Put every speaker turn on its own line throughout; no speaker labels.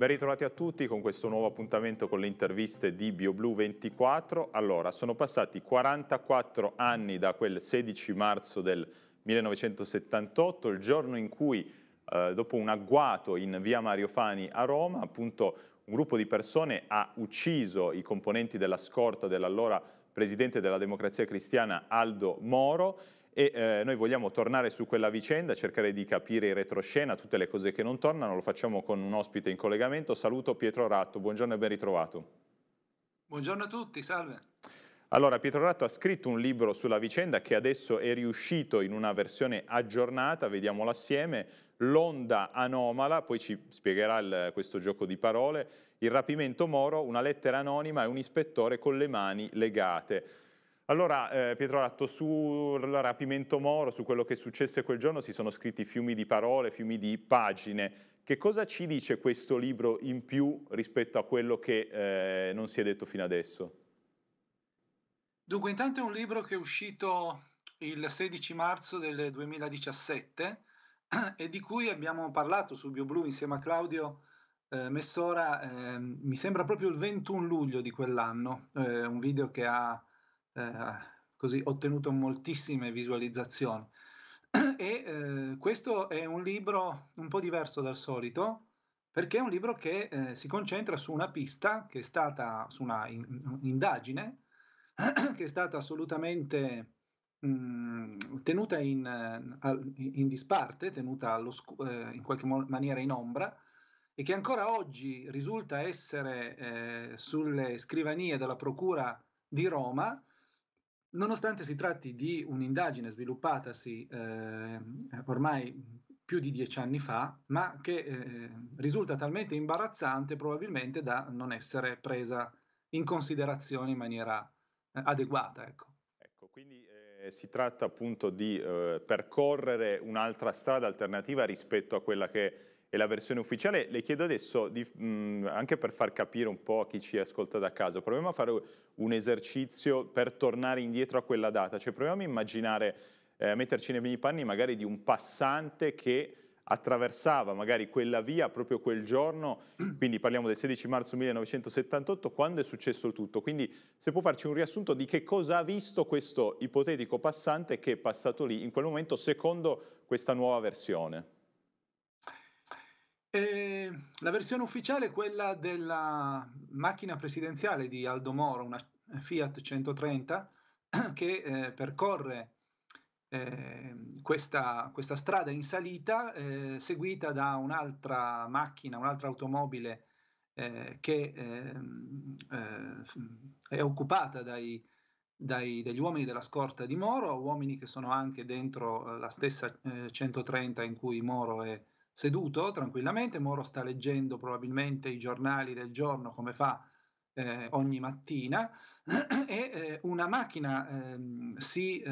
Ben ritrovati a tutti con questo nuovo appuntamento con le interviste di BioBlue 24. Allora, sono passati 44 anni da quel 16 marzo del 1978, il giorno in cui, eh, dopo un agguato in via Mario Fani a Roma, appunto un gruppo di persone ha ucciso i componenti della scorta dell'allora presidente della Democrazia Cristiana Aldo Moro e eh, noi vogliamo tornare su quella vicenda, cercare di capire in retroscena tutte le cose che non tornano, lo facciamo con un ospite in collegamento. Saluto Pietro Ratto, buongiorno e ben ritrovato.
Buongiorno a tutti, salve.
Allora, Pietro Ratto ha scritto un libro sulla vicenda che adesso è riuscito in una versione aggiornata, vediamolo assieme, L'onda anomala, poi ci spiegherà il, questo gioco di parole, il rapimento Moro, una lettera anonima e un ispettore con le mani legate. Allora, eh, Pietro Ratto, sul rapimento Moro, su quello che successe quel giorno, si sono scritti fiumi di parole, fiumi di pagine. Che cosa ci dice questo libro in più rispetto a quello che eh, non si è detto fino adesso?
Dunque, intanto è un libro che è uscito il 16 marzo del 2017 eh, e di cui abbiamo parlato su BioBlu insieme a Claudio eh, Messora, eh, mi sembra proprio il 21 luglio di quell'anno, eh, un video che ha eh, così, ottenuto moltissime visualizzazioni. e eh, questo è un libro un po' diverso dal solito, perché è un libro che eh, si concentra su una pista che è stata, su una in, indagine, che è stata assolutamente mh, mm, tenuta in, in, disparte, tenuta eh, in qualche maniera in ombra, e che ancora oggi risulta essere eh, sulle scrivanie della Procura di Roma Nonostante si tratti di un'indagine sviluppatasi eh, ormai più di dieci anni fa, ma che eh, risulta talmente imbarazzante probabilmente da non essere presa in considerazione in maniera eh, adeguata. Ecco. ecco
quindi eh, si tratta appunto di eh, percorrere un'altra strada alternativa rispetto a quella che e la versione ufficiale. Le chiedo adesso, di, mh, anche per far capire un po' a chi ci ascolta da casa, proviamo a fare un esercizio per tornare indietro a quella data, cioè proviamo a immaginare, eh, metterci nei miei panni magari di un passante che attraversava magari quella via proprio quel giorno, mm. quindi parliamo del 16 marzo 1978, quando è successo il tutto. Quindi se può farci un riassunto di che cosa ha visto questo ipotetico passante che è passato lì in quel momento secondo questa nuova versione.
E ehm, la versione ufficiale è quella della macchina presidenziale di Aldo Moro, una Fiat 130, che eh, percorre eh, questa, questa, strada in salita, eh, seguita da un'altra macchina, un'altra automobile eh, che ehm, eh, è occupata dai, dai, dagli uomini della scorta di Moro, uomini che sono anche dentro eh, la stessa 130 in cui Moro è seduto tranquillamente, Moro sta leggendo probabilmente i giornali del giorno come fa eh, ogni mattina e eh, una macchina ehm, eh, si,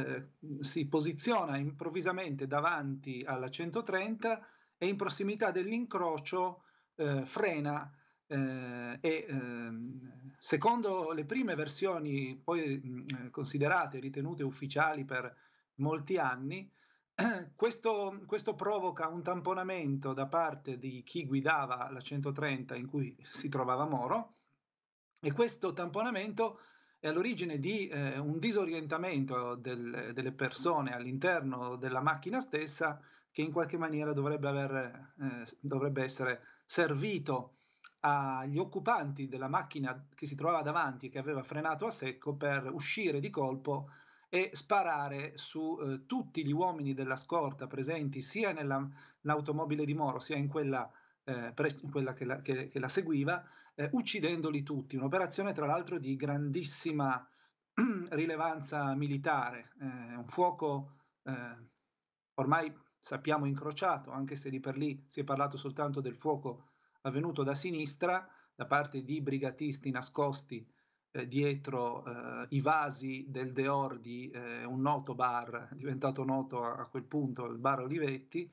si, posiziona improvvisamente davanti alla 130 e in prossimità dell'incrocio eh, frena eh, e ehm, secondo le prime versioni poi mh, mm, eh, considerate, ritenute ufficiali per molti anni, Questo, questo, provoca un tamponamento da parte di chi guidava la 130 in cui si trovava Moro e questo tamponamento è all'origine di eh, un disorientamento del, delle persone all'interno della macchina stessa che in qualche maniera dovrebbe, aver, eh, dovrebbe essere servito agli occupanti della macchina che si trovava davanti e che aveva frenato a secco per uscire di colpo e sparare su eh, tutti gli uomini della scorta presenti sia nell'automobile di Moro sia in quella, eh, pre- quella che, la, che, che, la, seguiva, eh, uccidendoli tutti. Un'operazione tra l'altro di grandissima rilevanza militare, eh, un fuoco eh, ormai sappiamo incrociato, anche se lì per lì si è parlato soltanto del fuoco avvenuto da sinistra, da parte di brigatisti nascosti eh, dietro eh, i vasi del Deor di eh, un noto bar, diventato noto a, quel punto, il bar Olivetti,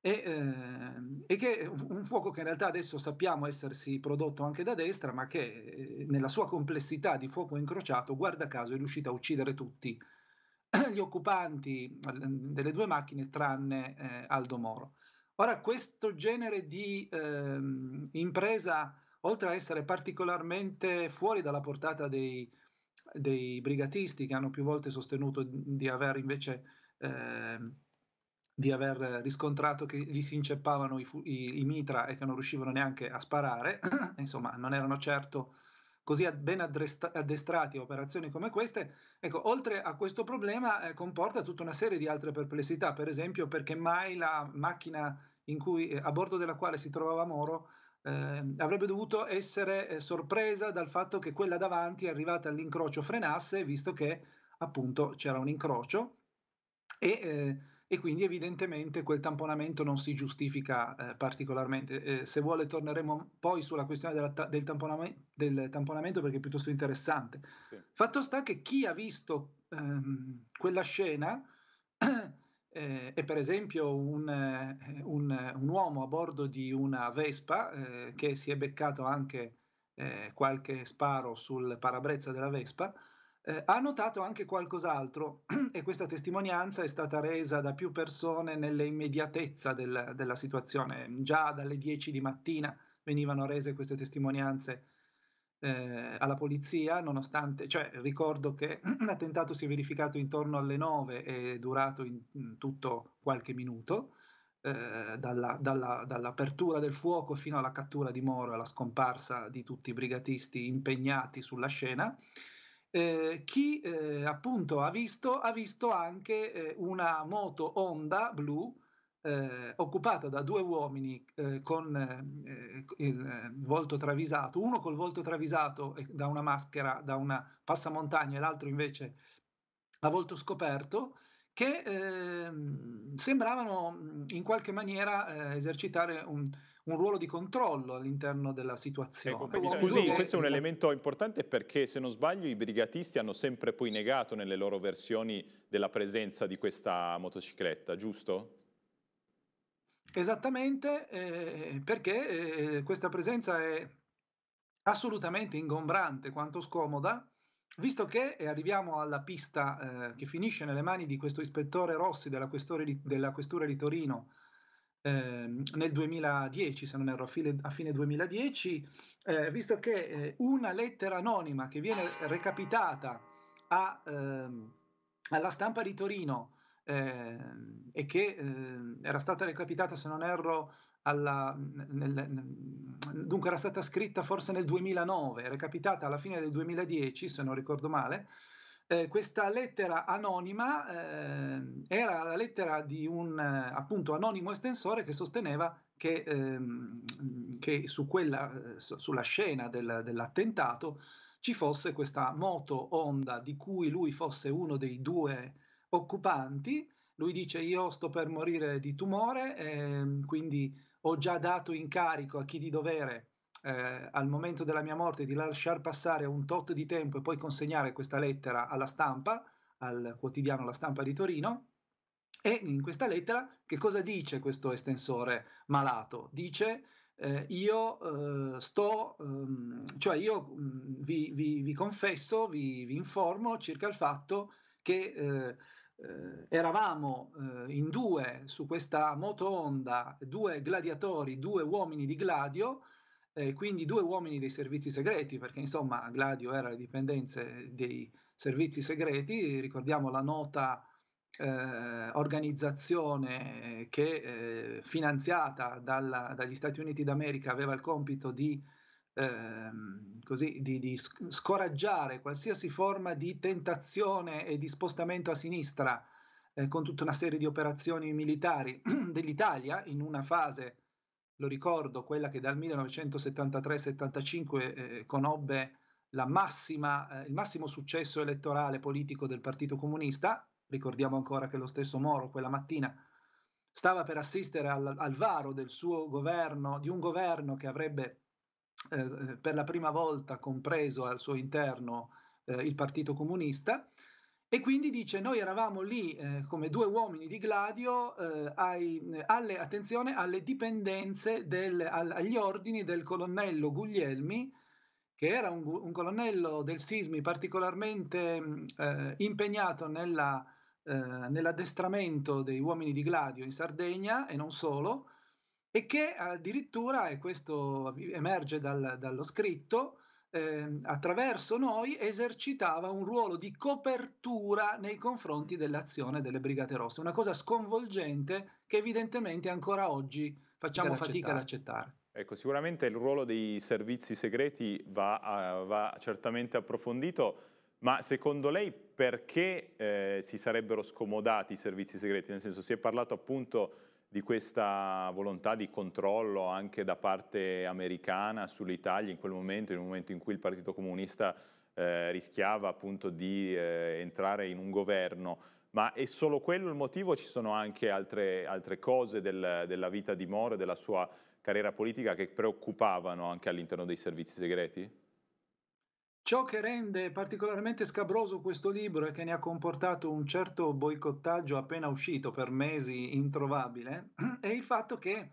e, ehm, e che un fuoco che in realtà adesso sappiamo essersi prodotto anche da destra, ma che eh, nella sua complessità di fuoco incrociato, guarda caso, è riuscito a uccidere tutti gli occupanti delle due macchine, tranne eh, Aldo Moro. Ora, questo genere di ehm, impresa oltre a essere particolarmente fuori dalla portata dei, dei brigatisti che hanno più volte sostenuto di aver invece eh, di aver riscontrato che gli si inceppavano i, i, i, mitra e che non riuscivano neanche a sparare, insomma non erano certo così ben addestrati a operazioni come queste, ecco, oltre a questo problema eh, comporta tutta una serie di altre perplessità, per esempio perché mai la macchina cui, eh, a bordo della quale si trovava Moro eh, avrebbe dovuto essere eh, sorpresa dal fatto che quella davanti arrivata all'incrocio frenasse, visto che appunto c'era un incrocio e, eh, e quindi evidentemente quel tamponamento non si giustifica eh, particolarmente. Eh, se vuole torneremo poi sulla questione della, del, tamponamento, del, tamponamento perché è piuttosto interessante. Sì. Fatto sta che chi ha visto ehm, quella scena Eh, e per esempio un, eh, un, un, uomo a bordo di una Vespa eh, che si è beccato anche eh, qualche sparo sul parabrezza della Vespa, eh, ha notato anche qualcos'altro e questa testimonianza è stata resa da più persone nell'immediatezza del, della situazione. Già dalle 10 di mattina venivano rese queste testimonianze eh, alla polizia, nonostante, cioè ricordo che l'attentato si è verificato intorno alle 9 e è durato in, in tutto qualche minuto, eh, dalla, dalla, dall'apertura del fuoco fino alla cattura di Moro e alla scomparsa di tutti i brigatisti impegnati sulla scena. Eh, chi eh, appunto ha visto, ha visto anche eh, una moto Honda blu eh, occupata da due uomini eh, con eh, il eh, volto travisato, uno col volto travisato da una maschera, da una passamontagna e l'altro invece a volto scoperto, che ehm, sembravano in qualche maniera eh, esercitare un, un, ruolo di controllo all'interno della situazione. Ecco, questo, scusi, questo è un
elemento importante perché se non sbaglio i brigatisti hanno sempre poi negato nelle loro versioni della presenza di questa motocicletta, giusto?
Esattamente eh, perché eh, questa presenza è assolutamente ingombrante quanto scomoda, visto che e arriviamo alla pista eh, che finisce nelle mani di questo ispettore Rossi della, di, della questura di Torino ehm, nel 2010, se non erro, a fine, a fine 2010, eh, visto che eh, una lettera anonima che viene recapitata a, ehm, alla stampa di Torino Ehm, e che ehm, era stata recapitata, se non erro, alla, nel, dunque era stata scritta forse nel 2009, era recapitata alla fine del 2010, se non ricordo male. Eh, questa lettera anonima eh, era la lettera di un appunto anonimo estensore che sosteneva che, ehm, che su quella, su, sulla scena del, dell'attentato ci fosse questa moto Honda di cui lui fosse uno dei due occupanti. Lui dice io sto per morire di tumore, eh, quindi ho già dato incarico a chi di dovere eh, al momento della mia morte di lasciar passare un tot di tempo e poi consegnare questa lettera alla stampa, al quotidiano La Stampa di Torino. E in questa lettera che cosa dice questo estensore malato? Dice eh, io eh, sto, ehm, cioè io mh, mm, vi, vi, vi, confesso, vi, vi, informo circa il fatto che eh, eh, eravamo eh, in due su questa moto Honda, due gladiatori, due uomini di Gladio, eh, quindi due uomini dei servizi segreti, perché insomma Gladio era le dipendenze dei servizi segreti, ricordiamo la nota eh, organizzazione che eh, finanziata dalla, dagli Stati Uniti d'America aveva il compito di Ehm, così, di, di, scoraggiare qualsiasi forma di tentazione e di spostamento a sinistra eh, con tutta una serie di operazioni militari dell'Italia in una fase, lo ricordo, quella che dal 1973-75 eh, conobbe massima, eh, il massimo successo elettorale politico del Partito Comunista. Ricordiamo ancora che lo stesso Moro quella mattina stava per assistere al, al, varo del suo governo, di un governo che avrebbe eh, per la prima volta compreso al suo interno eh, il Partito Comunista. E quindi dice: Noi eravamo lì eh, come due uomini di Gladio, eh, ai, alle, attenzione alle dipendenze, del, al, agli ordini del colonnello Guglielmi, che era un, un colonnello del Sismi particolarmente eh, impegnato nella, eh, nell'addestramento dei uomini di Gladio in Sardegna e non solo e che addirittura, e questo emerge dal, dallo scritto, eh, attraverso noi esercitava un ruolo di copertura nei confronti dell'azione delle Brigate Rosse, una cosa sconvolgente che evidentemente ancora oggi facciamo fatica ad
accettare. Ecco, sicuramente il ruolo dei servizi segreti va, a, va certamente approfondito. Ma secondo lei perché eh, si sarebbero scomodati i servizi segreti? Nel senso si è parlato appunto di questa volontà di controllo anche da parte americana sull'Italia in quel momento, in un momento in cui il Partito Comunista eh, rischiava appunto di eh, entrare in un governo. Ma è solo quello il motivo? Ci sono anche altre, altre cose del, della vita di Moro e della sua carriera politica che preoccupavano anche all'interno dei servizi segreti?
Ciò che rende particolarmente scabroso questo libro e che ne ha comportato un certo boicottaggio appena uscito per mesi introvabile, è il fatto che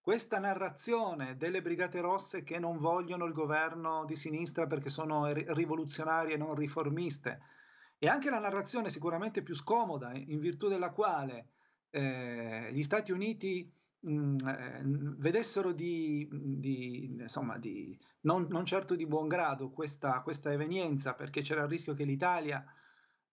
questa narrazione delle Brigate Rosse che non vogliono il governo di sinistra perché sono rivoluzionarie e non riformiste, e anche la narrazione sicuramente più scomoda in virtù della quale eh, gli Stati Uniti Mm, eh, vedessero di, di, insomma, di non, non, certo di buon grado questa, questa, evenienza, perché c'era il rischio che l'Italia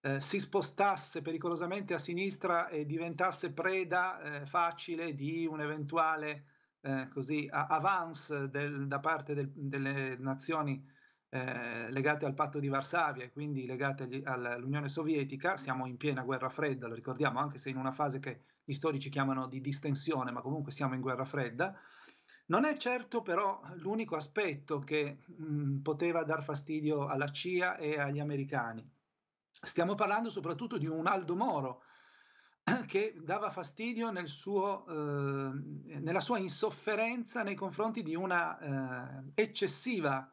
eh, si spostasse pericolosamente a sinistra e diventasse preda eh, facile di un eventuale eh, così, a- avance del, da parte del, delle nazioni eh, legate al patto di Varsavia e quindi legate agli, all'Unione Sovietica, siamo in piena guerra fredda, lo ricordiamo, anche se in una fase che gli storici chiamano di distensione, ma comunque siamo in guerra fredda. Non è certo però l'unico aspetto che mh, mm, poteva dar fastidio alla CIA e agli americani. Stiamo parlando soprattutto di un Aldo Moro che dava fastidio nel suo, eh, nella sua insofferenza nei confronti di una eh, eccessiva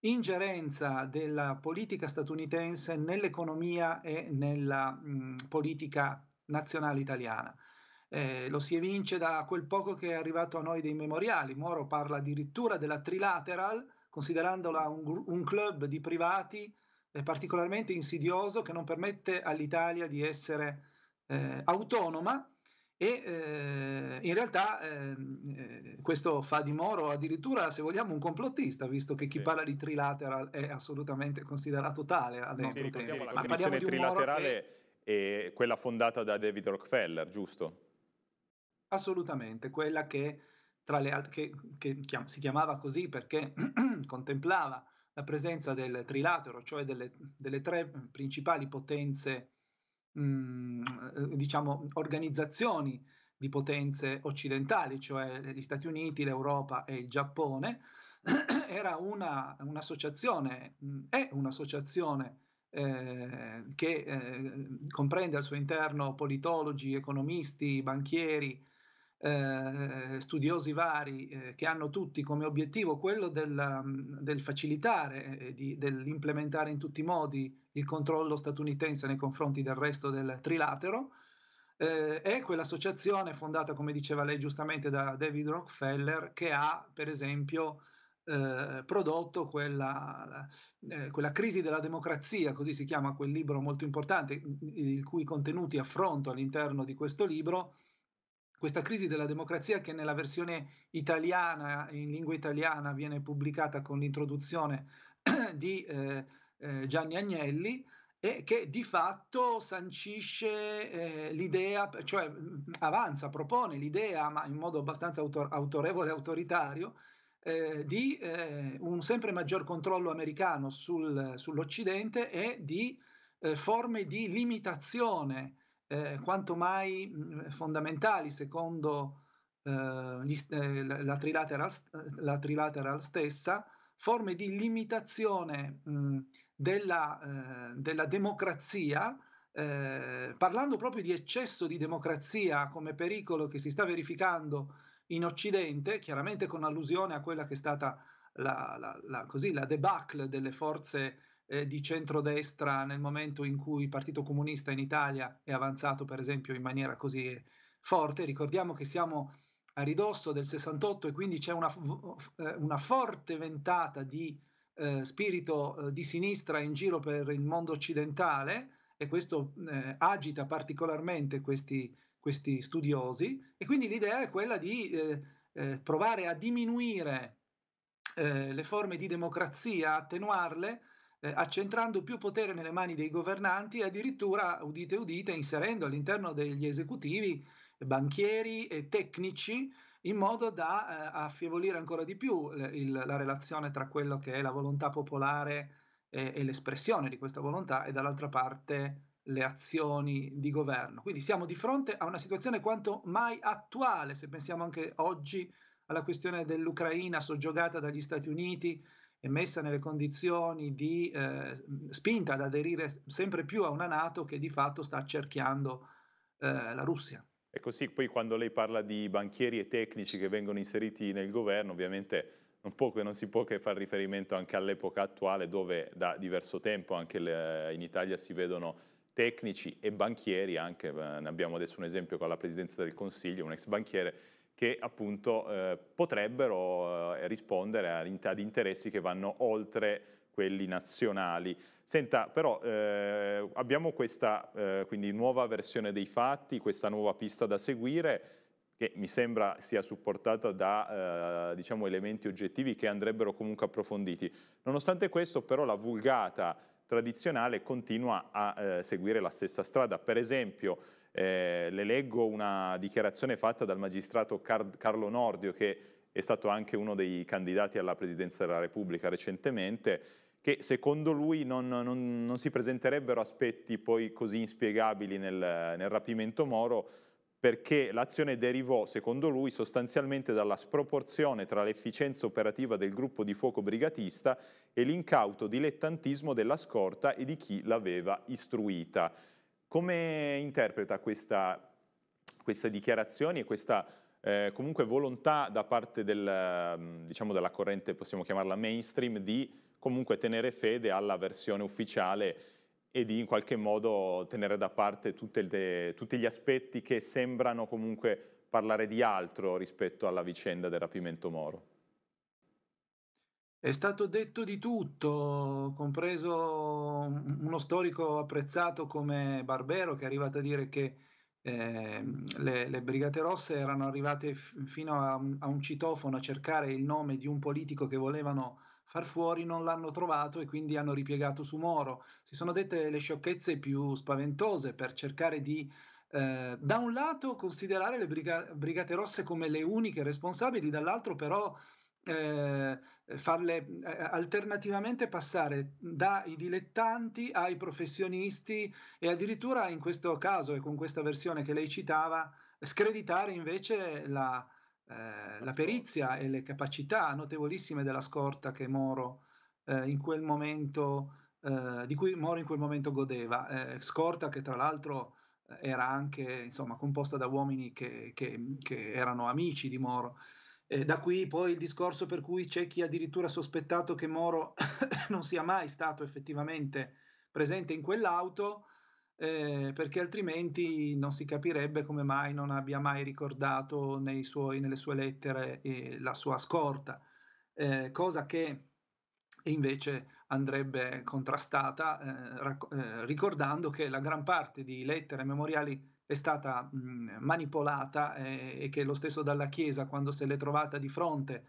ingerenza della politica statunitense nell'economia e nella mh, mm, politica nazionale italiana. Eh, lo si evince da quel poco che è arrivato a noi dei memoriali. Moro parla addirittura della trilateral, considerandola un, un club di privati eh, particolarmente insidioso che non permette all'Italia di essere eh, autonoma e eh, in realtà ehm, eh, questo fa di Moro addirittura, se vogliamo, un complottista, visto che sì. chi parla di trilateral è assolutamente considerato tale. A no, ricordiamo tempo. la commissione trilaterale
e quella fondata da David Rockefeller, giusto?
Assolutamente, quella che, alt- che, che chiam- si chiamava così perché contemplava la presenza del trilatero, cioè delle, delle tre principali potenze, mh, mm, diciamo, organizzazioni di potenze occidentali, cioè gli Stati Uniti, l'Europa e il Giappone, era una, un'associazione, mh, mm, è un'associazione Ehm, che eh, comprende al suo interno politologi, economisti, banchieri, eh, studiosi vari, eh, che hanno tutti come obiettivo quello del, mm, del facilitare, eh, di, dell'implementare in tutti i modi il controllo statunitense nei confronti del resto del trilatero. Eh, è quell'associazione fondata, come diceva lei giustamente, da David Rockefeller, che ha per esempio eh, prodotto quella, eh, quella, crisi della democrazia, così si chiama quel libro molto importante, i cui contenuti affronto all'interno di questo libro, questa crisi della democrazia che nella versione italiana, in lingua italiana, viene pubblicata con l'introduzione di eh, eh, Gianni Agnelli e che di fatto sancisce eh, l'idea, cioè avanza, propone l'idea, ma in modo abbastanza autor- autorevole e autoritario, eh, di eh, un sempre maggior controllo americano sul, sull'Occidente e di eh, forme di limitazione eh, quanto mai mh, mm, fondamentali secondo eh, gli, la, trilateral, la, trilateral, stessa, forme di limitazione mh, mm, della, della, democrazia eh, parlando proprio di eccesso di democrazia come pericolo che si sta verificando in Occidente, chiaramente con allusione a quella che è stata la, la, la, così, la debacle delle forze eh, di centrodestra nel momento in cui il Partito Comunista in Italia è avanzato, per esempio, in maniera così eh, forte. Ricordiamo che siamo a ridosso del 68 e quindi c'è una, eh, una forte ventata di eh, spirito eh, di sinistra in giro per il mondo occidentale e questo eh, agita particolarmente questi questi studiosi e quindi l'idea è quella di eh, eh, provare a diminuire eh, le forme di democrazia, attenuarle, eh, accentrando più potere nelle mani dei governanti e addirittura, udite udite, inserendo all'interno degli esecutivi banchieri e tecnici in modo da eh, affievolire ancora di più il, il, la relazione tra quello che è la volontà popolare e, e l'espressione di questa volontà e dall'altra parte le azioni di governo. Quindi siamo di fronte a una situazione quanto mai attuale, se pensiamo anche oggi alla questione dell'Ucraina soggiogata dagli Stati Uniti e messa nelle condizioni di eh, spinta ad aderire sempre più a una Nato che di fatto sta accerchiando eh, la Russia.
E così poi quando lei parla di banchieri e tecnici che vengono inseriti nel governo, ovviamente non, può, non si può che far riferimento anche all'epoca attuale dove da diverso tempo anche le, in Italia si vedono tecnici e banchieri, anche eh, ne abbiamo adesso un esempio con la Presidenza del Consiglio, un ex banchiere che appunto eh, potrebbero eh, rispondere ad interessi che vanno oltre quelli nazionali. Senta, però eh, abbiamo questa eh, quindi nuova versione dei fatti, questa nuova pista da seguire che mi sembra sia supportata da eh, diciamo, elementi oggettivi che andrebbero comunque approfonditi. Nonostante questo però la vulgata tradizionale continua a eh, seguire la stessa strada. Per esempio, eh, le leggo una dichiarazione fatta dal magistrato Car Carlo Nordio, che è stato anche uno dei candidati alla Presidenza della Repubblica recentemente, che secondo lui non, non, non si presenterebbero aspetti poi così inspiegabili nel, nel rapimento Moro, perché l'azione derivò, secondo lui, sostanzialmente dalla sproporzione tra l'efficienza operativa del gruppo di fuoco brigatista e l'incauto dilettantismo della scorta e di chi l'aveva istruita. Come interpreta questa, queste dichiarazioni e questa eh, comunque volontà da parte del, mm, diciamo, della corrente, possiamo chiamarla mainstream, di comunque tenere fede alla versione ufficiale e di in qualche modo tenere da parte le, tutti gli aspetti che sembrano comunque parlare di altro rispetto alla vicenda del rapimento Moro.
È stato detto di tutto, compreso uno storico apprezzato come Barbero che è arrivato a dire che eh, le, le, Brigate Rosse erano arrivate f- fino a, a un, citofono a cercare il nome di un politico che volevano far fuori non l'hanno trovato e quindi hanno ripiegato su Moro. Si sono dette le sciocchezze più spaventose per cercare di eh, da un lato considerare le briga- Brigate Rosse come le uniche responsabili, dall'altro però eh, farle eh, alternativamente passare dai dilettanti ai professionisti e addirittura in questo caso e con questa versione che lei citava, screditare invece la, eh, la perizia e le capacità notevolissime della scorta che Moro eh, in quel momento, eh, di cui Moro in quel momento godeva, eh, scorta che tra l'altro eh, era anche insomma, composta da uomini che, che, che erano amici di Moro. Eh, da qui poi il discorso per cui c'è chi addirittura ha sospettato che Moro non sia mai stato effettivamente presente in quell'auto, eh, perché altrimenti non si capirebbe come mai non abbia mai ricordato suoi, nelle sue lettere eh, la sua scorta, eh, cosa che invece andrebbe contrastata eh, rac- eh, ricordando che la gran parte di lettere memoriali è stata mh, manipolata eh, e che lo stesso dalla Chiesa quando se l'è trovata di fronte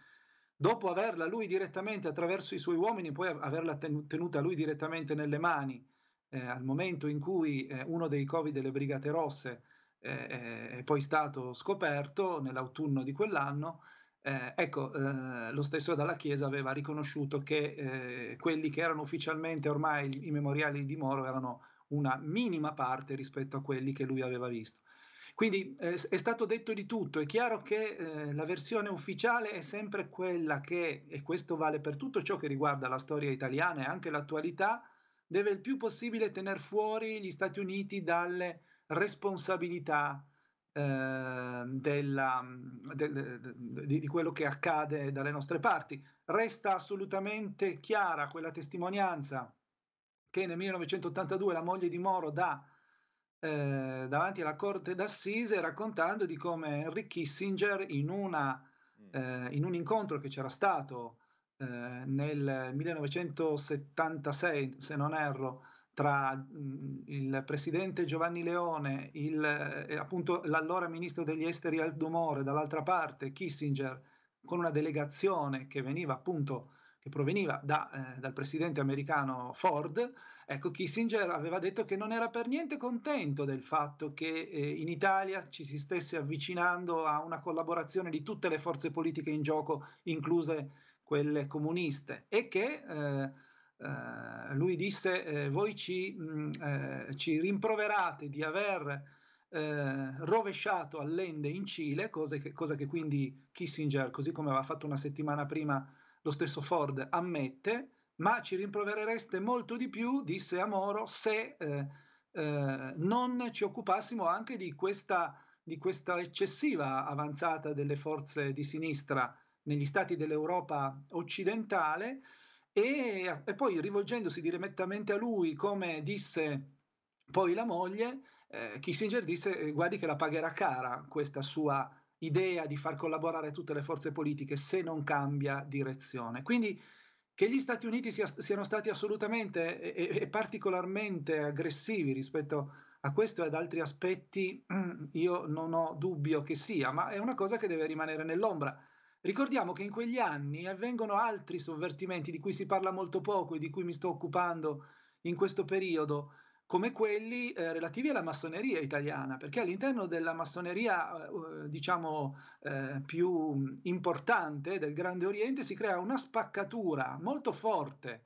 dopo averla lui direttamente attraverso i suoi uomini, poi averla tenuta lui direttamente nelle mani, eh, al momento in cui eh, uno dei covi delle Brigate Rosse eh, eh, è poi stato scoperto nell'autunno di quell'anno, eh, ecco, eh, lo stesso Dalla Chiesa aveva riconosciuto che eh, quelli che erano ufficialmente ormai i memoriali di Moro erano una minima parte rispetto a quelli che lui aveva visto. Quindi eh, è stato detto di tutto, è chiaro che la versione ufficiale è sempre quella che, e questo vale per tutto ciò che riguarda la storia italiana e anche l'attualità, deve il più possibile tenere fuori gli Stati Uniti dalle responsabilità eh, della, de, de, di, di quello che accade dalle nostre parti. Resta assolutamente chiara quella testimonianza che nel 1982 la moglie di Moro dà eh, davanti alla corte d'assise raccontando di come Henry Kissinger in, una, mm. eh, in un incontro che c'era stato eh, nel 1976, se non erro, tra mh, il presidente Giovanni Leone, il, eh, appunto l'allora ministro degli esteri Aldo More, dall'altra parte Kissinger, con una delegazione che veniva appunto che proveniva da, eh, dal presidente americano Ford, ecco Kissinger aveva detto che non era per niente contento del fatto che eh, in Italia ci si stesse avvicinando a una collaborazione di tutte le forze politiche in gioco, incluse quelle comuniste, e che eh, eh, lui disse eh, voi ci, mh, mm, eh, ci, rimproverate di aver eh, rovesciato all'ende in Cile, che, cosa che quindi Kissinger, così come aveva fatto una settimana prima lo stesso Ford, ammette, ma ci rimproverereste molto di più, disse Amoro, se eh, eh, non ci occupassimo anche di questa, di questa, eccessiva avanzata delle forze di sinistra negli stati dell'Europa occidentale e, e poi rivolgendosi direttamente a lui, come disse poi la moglie, eh, Kissinger disse eh, guardi che la pagherà cara questa sua idea di far collaborare tutte le forze politiche se non cambia direzione. Quindi che gli Stati Uniti sia, siano stati assolutamente e, e, particolarmente aggressivi rispetto a questo e ad altri aspetti, io non ho dubbio che sia, ma è una cosa che deve rimanere nell'ombra. Ricordiamo che in quegli anni avvengono altri sovvertimenti di cui si parla molto poco e di cui mi sto occupando in questo periodo, come quelli eh, relativi alla massoneria italiana, perché all'interno della massoneria, eh, diciamo, eh, più importante del Grande Oriente si crea una spaccatura molto forte,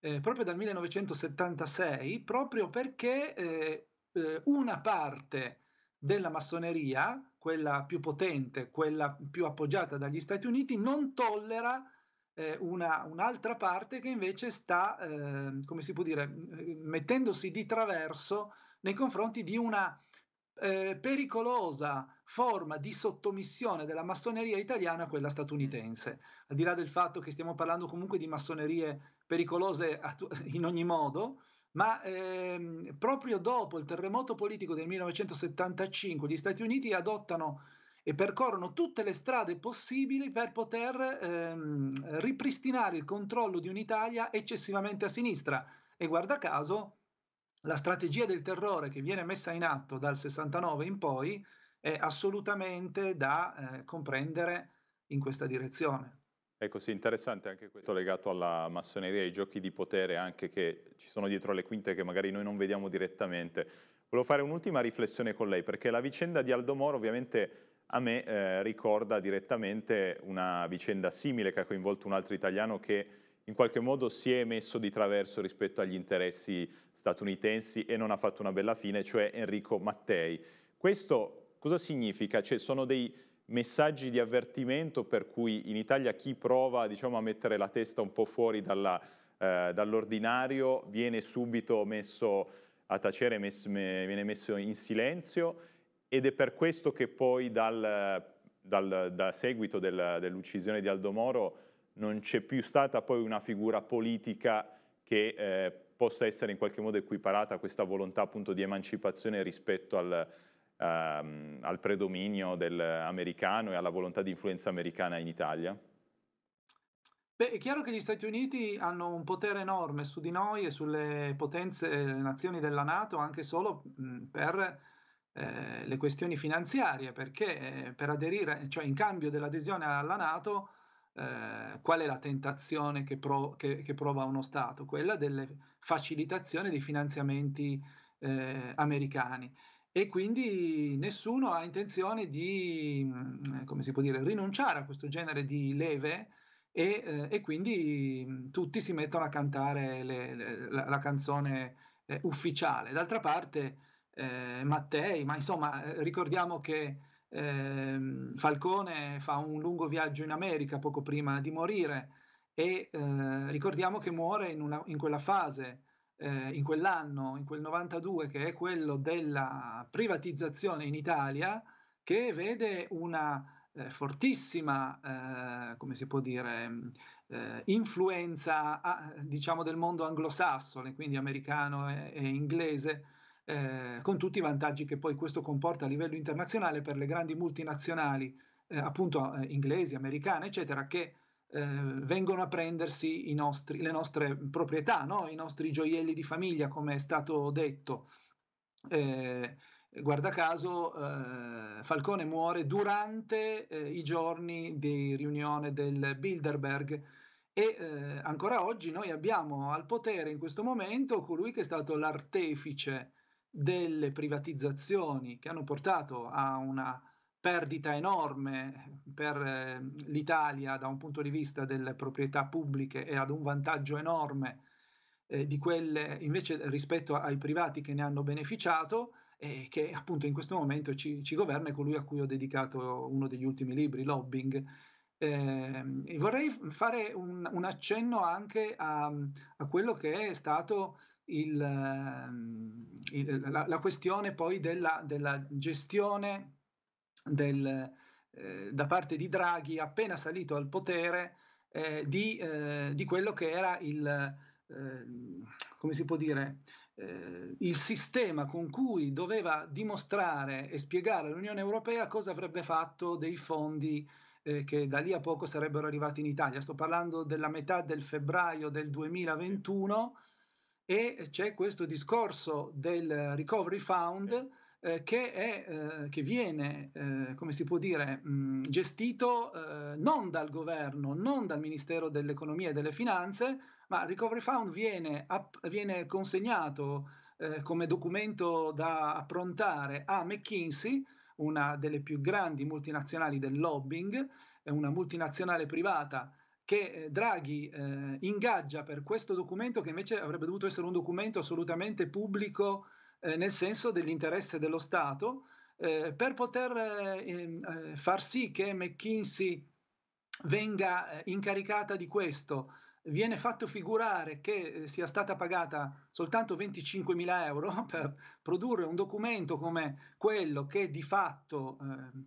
eh, proprio dal 1976, proprio perché eh, eh, una parte della massoneria, quella più potente, quella più appoggiata dagli Stati Uniti, non tollera eh, una, un'altra parte che invece sta, eh, come si può dire, mm, mettendosi di traverso nei confronti di una eh, pericolosa forma di sottomissione della massoneria italiana a quella statunitense. Al di là del fatto che stiamo parlando comunque di massonerie pericolose in ogni modo, ma ehm, proprio dopo il terremoto politico del 1975 gli Stati Uniti adottano e percorrono tutte le strade possibili per poter ehm, ripristinare il controllo di un'Italia eccessivamente a sinistra. E guarda caso, la strategia del terrore che viene messa in atto dal 69 in poi è assolutamente da eh, comprendere in questa direzione.
Ecco sì, interessante anche questo legato alla massoneria, ai giochi di potere anche che ci sono dietro le quinte che magari noi non vediamo direttamente. Volevo fare un'ultima riflessione con lei, perché la vicenda di Aldo Moro ovviamente a me eh, ricorda direttamente una vicenda simile che ha coinvolto un altro italiano che in qualche modo si è messo di traverso rispetto agli interessi statunitensi e non ha fatto una bella fine, cioè Enrico Mattei. Questo cosa significa? Cioè sono dei messaggi di avvertimento per cui in Italia chi prova diciamo, a mettere la testa un po' fuori eh, dall'ordinario eh, dall viene subito messo a tacere, mes, me, viene messo in silenzio ed è per questo che poi dal, dal da seguito del, dell'uccisione di Aldo Moro non c'è più stata poi una figura politica che eh, possa essere in qualche modo equiparata a questa volontà appunto di emancipazione rispetto al, ehm, al predominio americano e alla volontà di influenza americana in Italia?
Beh, è chiaro che gli Stati Uniti hanno un potere enorme su di noi e sulle potenze e eh, le nazioni della Nato anche solo mh, per eh, le questioni finanziarie, perché eh, per aderire, cioè in cambio dell'adesione alla Nato, eh, qual è la tentazione che, pro, che, che, prova uno Stato? Quella delle facilitazioni dei finanziamenti eh, americani e quindi nessuno ha intenzione di, mm, eh, come si può dire, rinunciare a questo genere di leve e, eh, e quindi mm, tutti si mettono a cantare le, le, la, la, canzone eh, ufficiale. D'altra parte eh, Mattei, ma insomma eh, ricordiamo che ehm, Falcone fa un lungo viaggio in America poco prima di morire e eh, ricordiamo che muore in, una, in quella fase eh, in quell'anno, in quel 92, che è quello della privatizzazione in Italia, che vede una eh, fortissima, eh, come si può dire, eh, influenza a, diciamo, del mondo anglosassone, quindi americano e, e inglese, eh, con tutti i vantaggi che poi questo comporta a livello internazionale per le grandi multinazionali, eh, appunto inglesi, americane, eccetera, che eh, vengono a prendersi nostri, le nostre proprietà, no? i nostri gioielli di famiglia, come è stato detto. Eh, guarda caso, eh, Falcone muore durante eh, i giorni di riunione del Bilderberg e eh, ancora oggi noi abbiamo al potere in questo momento colui che è stato l'artefice delle privatizzazioni che hanno portato a una perdita enorme per eh, l'Italia da un punto di vista delle proprietà pubbliche e ad un vantaggio enorme eh, di quelle invece rispetto ai privati che ne hanno beneficiato e che appunto in questo momento ci, ci governa è colui a cui ho dedicato uno degli ultimi libri, Lobbying. Eh, vorrei fare un, un accenno anche a, a, quello che è stato il, ehm, il, la, la, questione poi della, della gestione del, eh, da parte di Draghi appena salito al potere eh, di, eh, di, quello che era il, ehm, come si può dire, eh, il sistema con cui doveva dimostrare e spiegare all'Unione Europea cosa avrebbe fatto dei fondi eh, che da lì a poco sarebbero arrivati in Italia. Sto parlando della metà del febbraio del 2021 e c'è questo discorso del eh, Recovery Fund eh, che, è, eh, che, viene, eh, come si può dire, mh, gestito eh, non dal governo, non dal Ministero dell'Economia e delle Finanze, ma Recovery Fund viene, app- viene consegnato eh, come documento da approntare a McKinsey, una delle più grandi multinazionali del lobbying, è una multinazionale privata che Draghi eh, ingaggia per questo documento che invece avrebbe dovuto essere un documento assolutamente pubblico eh, nel senso dell'interesse dello Stato, eh, per poter eh, eh, far sì che McKinsey venga eh, incaricata di questo. Viene fatto figurare che sia stata pagata soltanto 25.000 euro per produrre un documento come quello che di fatto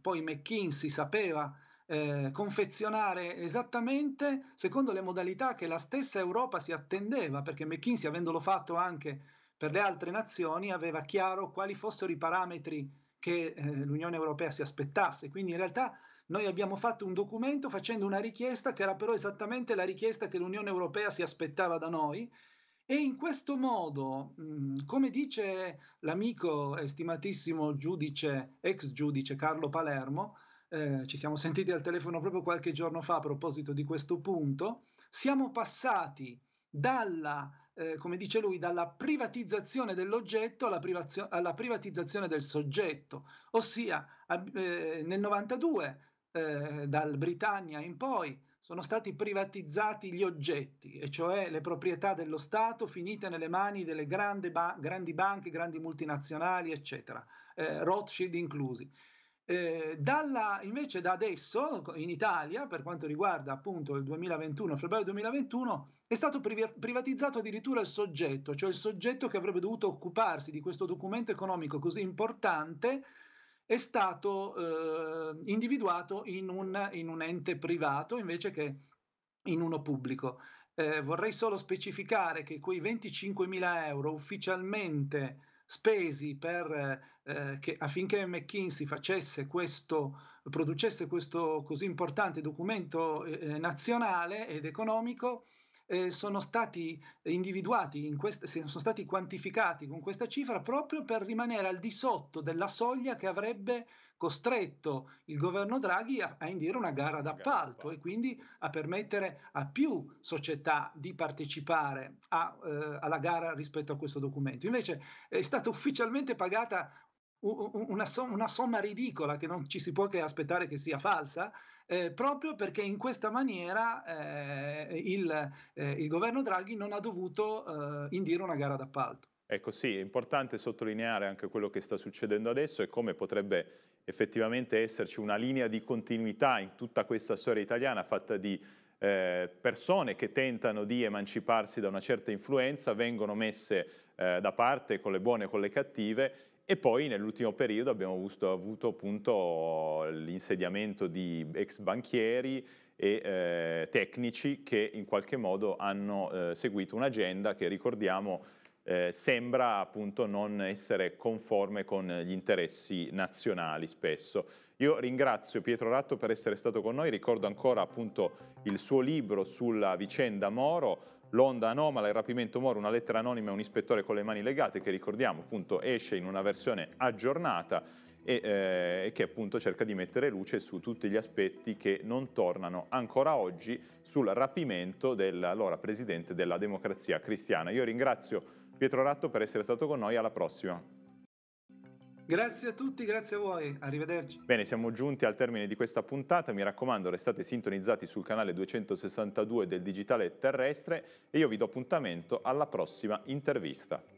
poi McKinsey sapeva eh, confezionare esattamente secondo le modalità che la stessa Europa si attendeva, perché McKinsey, avendolo fatto anche per le altre nazioni aveva chiaro quali fossero i parametri che eh, l'Unione Europea si aspettasse. Quindi in realtà noi abbiamo fatto un documento facendo una richiesta che era però esattamente la richiesta che l'Unione Europea si aspettava da noi e in questo modo, mm, come dice l'amico e stimatissimo giudice, ex giudice Carlo Palermo, eh, ci siamo sentiti al telefono proprio qualche giorno fa a proposito di questo punto, siamo passati dalla eh, come dice lui, dalla privatizzazione dell'oggetto alla, privazio- alla privatizzazione del soggetto, ossia eh, nel 92 eh, dal Britannia in poi sono stati privatizzati gli oggetti, e cioè le proprietà dello Stato finite nelle mani delle ba- grandi banche, grandi multinazionali, eccetera, eh, Rothschild inclusi. Eh, dalla, invece da adesso in Italia, per quanto riguarda appunto il 2021, febbraio 2021, è stato privatizzato addirittura il soggetto, cioè il soggetto che avrebbe dovuto occuparsi di questo documento economico così importante è stato eh, individuato in un, in un ente privato invece che in uno pubblico. Eh, vorrei solo specificare che quei 25.000 euro ufficialmente spesi per, eh, che, affinché McKinsey facesse questo, producesse questo così importante documento eh, eh nazionale ed economico eh, sono stati individuati, quest- sono stati quantificati con questa cifra proprio per rimanere al di sotto della soglia che avrebbe costretto il governo Draghi a, a indire una gara d'appalto e quindi a permettere a più società di partecipare a, eh, alla gara rispetto a questo documento. Invece è stata ufficialmente pagata una, somma ridicola che non ci si può che aspettare che sia falsa, eh, proprio perché in questa maniera eh, il, eh, il, governo Draghi non ha dovuto eh, indire una gara d'appalto.
Ecco sì, è importante sottolineare anche quello che sta succedendo adesso e come potrebbe effettivamente esserci una linea di continuità in tutta questa storia italiana fatta di eh, persone che tentano di emanciparsi da una certa influenza vengono messe eh, da parte con le buone e con le cattive e poi nell'ultimo periodo abbiamo avuto, avuto appunto l'insediamento di ex banchieri e eh, tecnici che in qualche modo hanno eh, seguito un'agenda che ricordiamo eh, sembra appunto non essere conforme con gli interessi nazionali spesso. Io ringrazio Pietro Ratto per essere stato con noi, ricordo ancora appunto il suo libro sulla vicenda Moro, l'onda anomala, il rapimento Moro, una lettera anonima e un ispettore con le mani legate che ricordiamo appunto esce in una versione aggiornata e eh, che appunto cerca di mettere luce su tutti gli aspetti che non tornano ancora oggi sul rapimento dell'allora presidente della democrazia cristiana. Io ringrazio Pietro Ratto per essere stato con noi, alla prossima. Grazie a tutti, grazie a voi, arrivederci. Bene, siamo giunti al termine di questa puntata, mi raccomando restate sintonizzati sul canale 262 del Digitale Terrestre e io vi do appuntamento alla prossima intervista.